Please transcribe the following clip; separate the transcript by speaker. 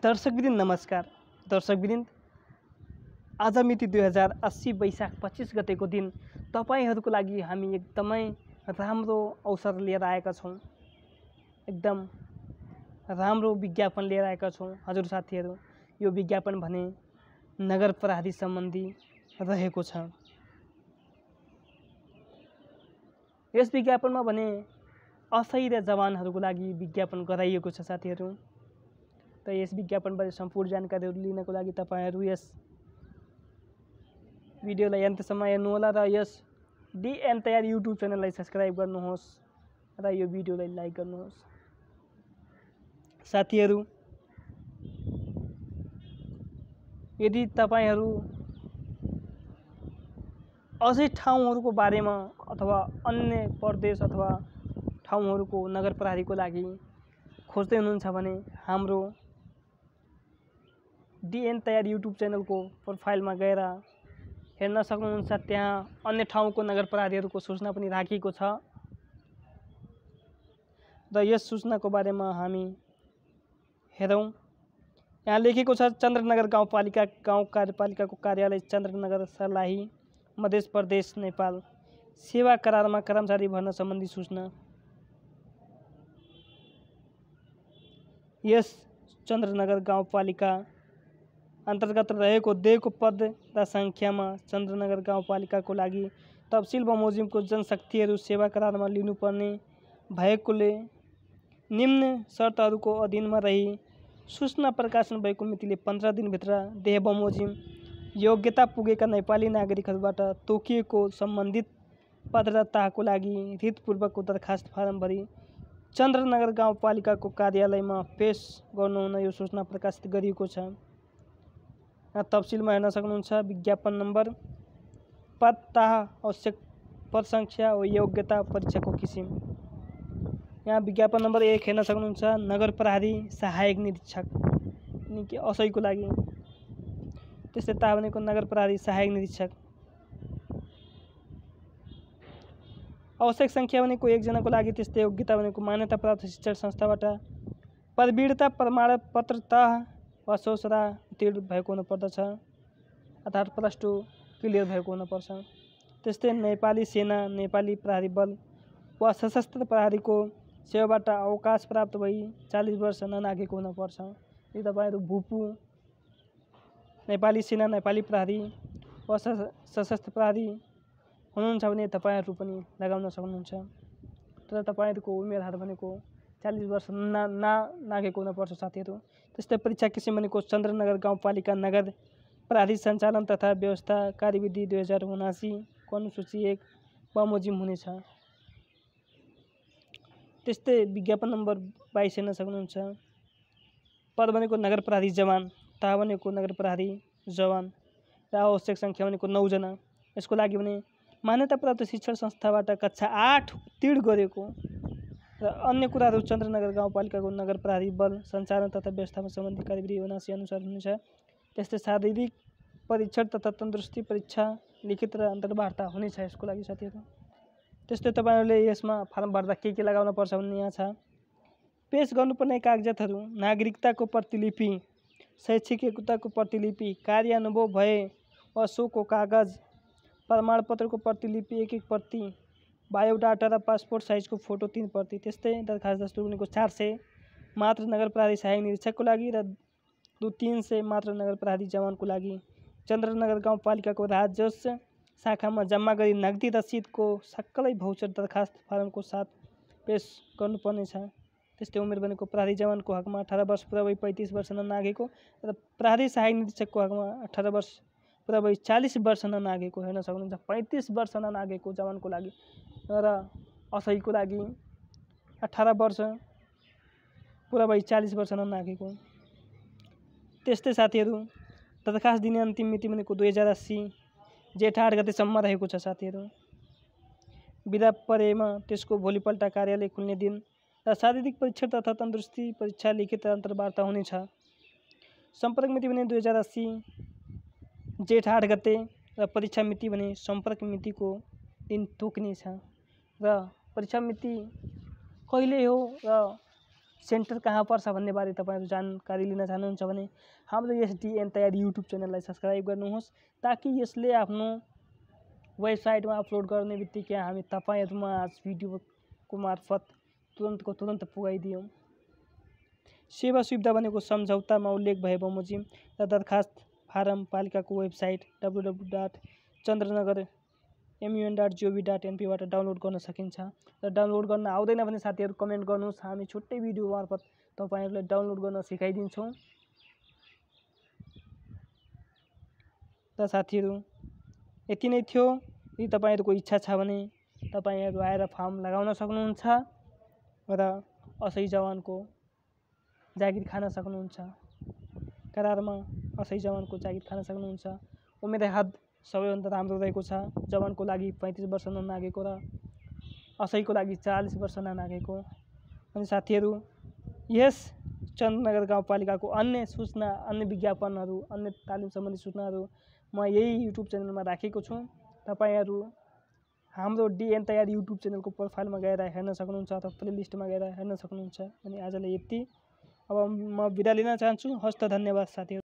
Speaker 1: दर्शकवृन्द नमस्कार दर्शकवृन्द आज मिति दुई हजार अस्सी वैशाख पच्चिस गतेको दिन तपाईँहरूको लागि हामी एकदमै राम्रो अवसर लिएर आएका छौँ एकदम राम्रो विज्ञापन लिएर आएका छौँ हजुर साथीहरू यो विज्ञापन भने नगर प्रहरी सम्बन्धी रहेको छ यस विज्ञापनमा भने असह्य जवानहरूको लागि विज्ञापन गराइएको छ साथीहरू त यस विज्ञापनबारे सम्पूर्ण जानकारीहरू लिनको लागि तपाईँहरू यस भिडियोलाई अन्त्यसम्म हेर्नुहोला र यस डिएन तयार युट्युब च्यानललाई सब्सक्राइब गर्नुहोस् र यो भिडियोलाई लाइक गर्नुहोस् साथीहरू यदि तपाईँहरू अझै ठाउँहरूको बारेमा अथवा अन्य प्रदेश अथवा ठाउँहरूको नगर प्रहरीको लागि खोज्दै हुनुहुन्छ भने हाम्रो डी एन तैयार यूट्यूब चैनल को प्रोफाइल में गए हेन सक्नुहुन्छ तैं अन्य को नगर को सूचना भी राखी रूचना को बारे में हमी हर यहाँ यहाँ चंद्रनगर गाँव पालिक गाँव कार्यपालिक को कार्यालय चंद्रनगर सलाही मध्य प्रदेश नेपाल सेवा में कर्मचारी भरना संबंधी सूचना इस चंद्रनगर गाँव पालिक अन्तर्गत रहेको पद र सङ्ख्यामा चन्द्रनगर गाउँपालिकाको लागि तपसिल बमोजिमको जनशक्तिहरू सेवा करारमा लिनुपर्ने भएकोले निम्न शर्तहरूको अधीनमा रही सूचना प्रकाशन भएको मितिले पन्ध्र दिनभित्र देह बमोजिम योग्यता पुगेका नेपाली नागरिकहरूबाट तोकिएको सम्बन्धित पदरताको लागि हितपूर्वकको दरखास्त फारम भरी चन्द्रनगर गाउँपालिकाको कार्यालयमा पेस गर्नुहुन यो सूचना प्रकाशित गरिएको छ में हेन सकूँ विज्ञापन नंबर पत्ता आवश्यक पद संख्या और योग्यता को किसिम यहाँ विज्ञापन नंबर एक हेन सकूँ नगर प्रहरी सहायक निरीक्षक असई कि लगी लागि त्यस्तै ताभनेको नगर प्रहरी सहायक निरीक्षक आवश्यक को एकजना को लगी तस्ते योग्यता मान्यता प्राप्त शिक्षण संस्था प्रवीणता प्रमाणपत्र तह वा चौसरा उत्तीर्ण भएको हुनुपर्दछ अर्थात् प्लस टू क्लियर भएको हुनुपर्छ त्यस्तै नेपाली सेना नेपाली प्रहरी बल वा सशस्त्र प्रहरीको सेवाबाट अवकाश प्राप्त भई चालिस वर्ष ननागेको हुनुपर्छ यदि तपाईँहरू भुपु नेपाली सेना नेपाली प्रहरी वा सशस्त्र प्रहरी हुनुहुन्छ भने तपाईँहरू पनि लगाउन सक्नुहुन्छ तर तपाईँहरूको उमेरहरू भनेको चालिस वर्ष ना ना नागेको हुनुपर्छ साथीहरू त्यस्तै परीक्षा किसिमको चन्द्रनगर गाउँपालिका नगर प्रहरी सञ्चालन तथा व्यवस्था कार्यविधि दुई हजार उनासीको अनुसूची एक बमोजिम हुनेछ त्यस्तै विज्ञापन नम्बर बाइस हेर्न सक्नुहुन्छ भनेको नगर प्रहरी जवान तावनेको नगर प्रहरी जवान र आवश्यक सङ्ख्या भनेको नौजना यसको लागि भने मान्यता प्राप्त शिक्षण संस्थाबाट कक्षा आठ उत्तीर्ण गरेको र अन्य कुराहरू चन्द्रनगर गाउँपालिकाको नगर प्रहरी बल सञ्चालन तथा व्यवस्थापन सम्बन्धी कार्यविधि उनासी अनुसार हुनेछ त्यस्तै शारीरिक परीक्षण तथा तन्दुरुस्ती परीक्षा लिखित र अन्तर्वार्ता हुनेछ यसको लागि साथीहरू त्यस्तै तपाईँहरूले यसमा फर्म भर्दा के के लगाउन पर्छ भन्ने यहाँ छ पेस गर्नुपर्ने कागजातहरू नागरिकताको प्रतिलिपि शैक्षिक एकताको प्रतिलिपि कार्यानुभव भए वा सोको कागज प्रमाणपत्रको प्रतिलिपि एक एक प्रति बायोडाटा र पासपोर्ट साइजको फोटो तिन प्रति त्यस्तै दरखास्त दस्तुरको चार सय मात्र नगर प्रहरी सहायक निरीक्षकको लागि र दु तिन सय मात्र नगर प्रहरी जवानको लागि चन्द्रनगर गाउँपालिकाको राजस्व शाखामा जम्मा गरी नगदी रसिदको सक्कलै भौचर दरखास्त फारमको साथ पेस गर्नुपर्नेछ त्यस्तै उमेर बनेको प्रहरी जवानको हकमा अठार वर्ष पुरा भई पैँतिस वर्ष नागेको र प्रहरी सहायक निरीक्षकको हकमा अठार वर्ष भई चालिस वर्ष ननागेको हेर्न सक्नुहुन्छ पैँतिस वर्ष ननागेको जवानको लागि र असहीको लागि अठार वर्ष पुरा भई चालिस वर्ष ननागेको त्यस्तै साथीहरू दरखास्त दिने अन्तिम मिति भनेको दुई हजार अस्सी जेठ आठ गतिसम्म रहेको छ साथीहरू बिदा परेमा त्यसको भोलिपल्ट कार्यालय खुल्ने दिन र शारीरिक परीक्षण तथा तन्दुरुस्ती परीक्षा लिखित अन्तर्वार्ता हुनेछ सम्पर्क मिति भने दुई हजार अस्सी जेठ आठ गते र परीक्षा मिति भने सम्पर्क मितिको दिन छ र परीक्षा मिति कहिले हो र सेन्टर कहाँ पर्छ भन्नेबारे तपाईँहरू जानकारी लिन चाहनुहुन्छ भने हाम्रो एसडिएन तयारी युट्युब च्यानललाई सब्सक्राइब गर्नुहोस् ताकि यसले आफ्नो वेबसाइटमा अपलोड गर्ने बित्तिकै हामी तपाईँहरूमा आज भिडियोको मार्फत तुरन्तको तुरन्त पुगाइदियौँ सेवा सुविधा भनेको सम्झौतामा उल्लेख भए बमोजिम र दरखास्त फारम पालिकाको website W W dot Chandranagar MUN dot GOV dot एनपीबाट डाउनलोड गर्न सकिन्छ र डाउनलोड गर्न आउँदैन भने साथीहरू कमेन्ट गर्नुहोस् हामी छुट्टै भिडियो मार्फत तपाईँहरूलाई डाउनलोड गर्न सिकाइदिन्छौँ र साथीहरू यति नै थियो यदि तपाईँहरूको इच्छा छ भने तपाईँहरू आएर फर्म लगाउन सक्नुहुन्छ र असही जवानको जागिर खान सक्नुहुन्छ करारमा असही जवानको जागिर खान सक्नुहुन्छ उमेर हद सबैभन्दा राम्रो रहेको छ जवानको लागि पैँतिस वर्ष ननागेको र असहीको लागि चालिस वर्ष ननागेको अनि साथीहरू यस चन्द्रनगर गाउँपालिकाको अन्य सूचना अन्य विज्ञापनहरू अन्य तालिम सम्बन्धी सूचनाहरू म यही युट्युब च्यानलमा राखेको छु तपाईँहरू हाम्रो डिएन तयार युट्युब च्यानलको प्रोफाइलमा गएर हेर्न सक्नुहुन्छ अथवा प्लेलिस्टमा गएर हेर्न सक्नुहुन्छ अनि आजलाई यति अब म बिदा लिन चाहन्छु हस्त धन्यवाद साथीहरू